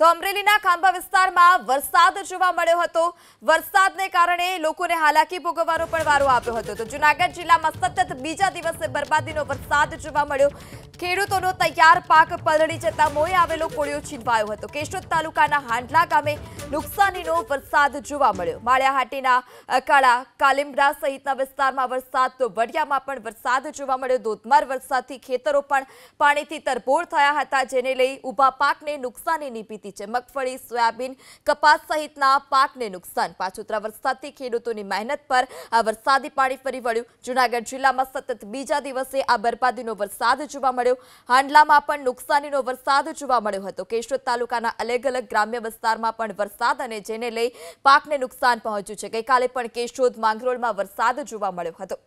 તો અમરેલીના ખાંભા વિસ્તારમાં વરસાદ જોવા મળ્યો હતો વરસાદને કારણે લોકોને હાલાકી ભોગવવાનો પણ વારો આવ્યો હતો તો જૂનાગઢ જિલ્લામાં સતત બીજા દિવસે બરબાદીનો વરસાદ જોવા મળ્યો ખેડૂતોનો તૈયાર પાક પલળી જતા મોએ આવેલો કોળિયો છીનવાયો હતો કેશોદ તાલુકાના હાંડલા ગામે નુકસાનીનો વરસાદ જોવા મળ્યો માળિયાહાટીના અકાળા કાલિમરા સહિતના વિસ્તારમાં વરસાદ તો વડિયામાં પણ વરસાદ જોવા મળ્યો ધોધમાર વરસાદથી ખેતરો પણ પાણીથી તરબોળ થયા હતા જેને લઈ ઊભા પાકને નુકસાનીની ભીતિ શકી છે મગફળી સોયાબીન કપાસ સહિતના પાકને નુકસાન પાછોતરા વરસાદથી ખેડૂતોની મહેનત પર આ વરસાદી પાણી ફરી વળ્યું જૂનાગઢ જિલ્લામાં સતત બીજા દિવસે આ બરબાદીનો વરસાદ જોવા મળ્યો હાંડલામાં પણ નુકસાનીનો વરસાદ જોવા મળ્યો હતો કેશોદ તાલુકાના અલગ અલગ ગ્રામ્ય વિસ્તારમાં પણ વરસાદ અને જેને લઈ પાકને નુકસાન પહોંચ્યું છે ગઈકાલે પણ કેશોદ માંગરોળમાં વરસાદ જોવા મળ્યો હતો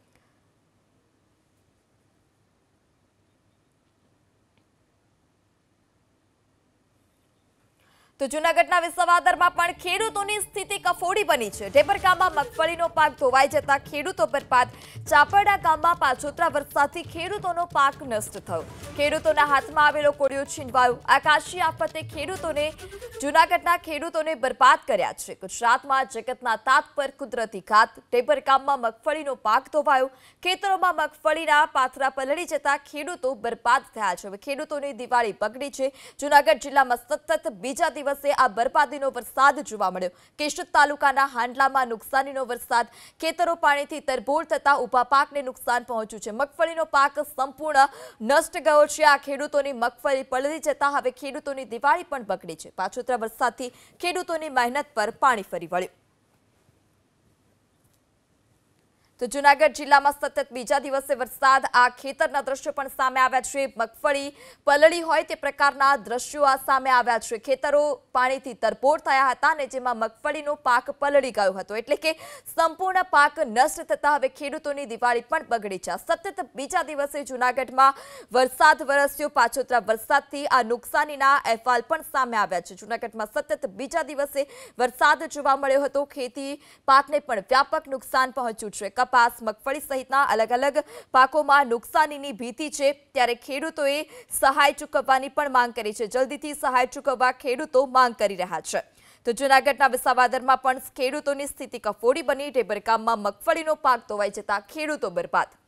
તો જૂનાગઢના વિસવાદરમાં પણ ખેડૂતોની સ્થિતિ કફોડી બની છે ઢેબરકામાં મગફળીનો પાક ધોવાઈ જતા ખેડૂતો બરબાદ ચાપરડા ગામમાં પાછોતરા વરસાદથી ખેડૂતોનો પાક નષ્ટ થયો ખેડૂતોના હાથમાં આવેલો કોળિયો છીનવાયો આકાશી આફતે ખેડૂતોને જૂનાગઢના ખેડૂતોને બરબાદ કર્યા છે ગુજરાતમાં જગતના તાત પર કુદરતી ઘાત ઢેબરકામમાં મગફળીનો પાક ધોવાયો ખેતરોમાં મગફળીના પાથરા પલળી જતા ખેડૂતો બરબાદ થયા છે હવે ખેડૂતોની દિવાળી બગડી છે જૂનાગઢ જિલ્લામાં સતત બીજા દિવસ દિવસે આ બરબાદીનો વરસાદ જોવા મળ્યો કેશોદ તાલુકાના હાંડલામાં નુકસાનીનો વરસાદ ખેતરો પાણીથી તરબોળ થતા ઊભા પાકને નુકસાન પહોંચ્યું છે મગફળીનો પાક સંપૂર્ણ નષ્ટ ગયો છે આ ખેડૂતોની મગફળી પલળી જતા હવે ખેડૂતોની દિવાળી પણ બગડી છે પાછોતરા વરસાદથી ખેડૂતોની મહેનત પર પાણી ફરી વળ્યું તો જૂનાગઢ જિલ્લામાં સતત બીજા દિવસે વરસાદ આ ખેતરના દ્રશ્યો પણ સામે આવ્યા છે મગફળી પલળી હોય તે પ્રકારના દ્રશ્યો આ સામે આવ્યા છે ખેતરો પાણીથી તરપોર થયા હતા અને જેમાં મગફળીનો પાક પલળી ગયો હતો એટલે કે સંપૂર્ણ પાક નષ્ટ થતા હવે ખેડૂતોની દિવાળી પણ બગડી છે સતત બીજા દિવસે જૂનાગઢમાં વરસાદ વરસ્યો પાછોતરા વરસાદથી આ નુકસાનીના અહેવાલ પણ સામે આવ્યા છે જૂનાગઢમાં સતત બીજા દિવસે વરસાદ જોવા મળ્યો હતો ખેતી પાકને પણ વ્યાપક નુકસાન પહોંચ્યું છે કપાસ મગફળી સહિતના અલગ અલગ પાકોમાં નુકસાનીની ભીતિ છે ત્યારે ખેડૂતોએ સહાય ચૂકવવાની પણ માંગ કરી છે જલ્દીથી સહાય ચૂકવવા ખેડૂતો માંગ કરી રહ્યા છે તો જૂનાગઢના વિસાવાદરમાં પણ ખેડૂતોની સ્થિતિ કફોડી બની ઢેબરકામમાં મગફળીનો પાક ધોવાઈ જતા ખેડૂતો બરબાદ